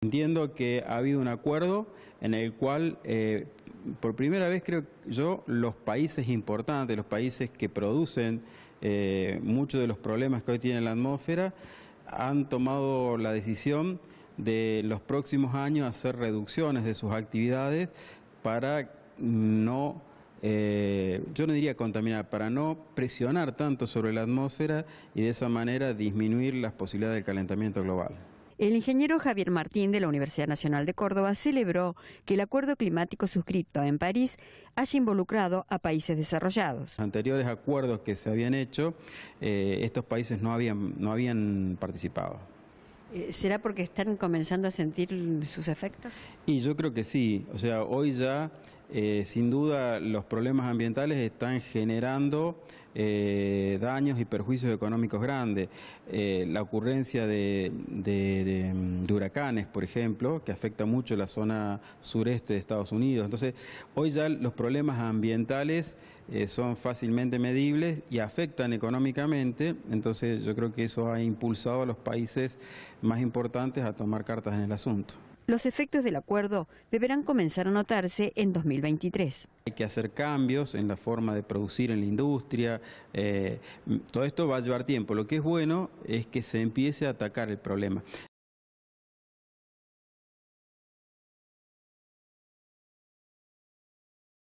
Entiendo que ha habido un acuerdo en el cual, eh, por primera vez creo yo, los países importantes, los países que producen eh, muchos de los problemas que hoy tiene la atmósfera, han tomado la decisión de los próximos años hacer reducciones de sus actividades para no eh, yo no diría contaminar, para no presionar tanto sobre la atmósfera y de esa manera disminuir las posibilidades del calentamiento global. El ingeniero Javier Martín de la Universidad Nacional de Córdoba celebró que el acuerdo climático suscrito en París haya involucrado a países desarrollados. anteriores acuerdos que se habían hecho, eh, estos países no habían, no habían participado. Eh, ¿Será porque están comenzando a sentir sus efectos? Y yo creo que sí. O sea, hoy ya eh, sin duda los problemas ambientales están generando eh, daños y perjuicios económicos grandes. Eh, la ocurrencia mm, de, huracanes, por ejemplo, que afecta mucho la zona sureste de Estados Unidos. Entonces, hoy ya los problemas ambientales son fácilmente medibles y afectan económicamente. Entonces, yo creo que eso ha impulsado a los países más importantes a tomar cartas en el asunto. Los efectos del acuerdo deberán comenzar a notarse en 2020. Hay que hacer cambios en la forma de producir en la industria. Eh, todo esto va a llevar tiempo. Lo que es bueno es que se empiece a atacar el problema.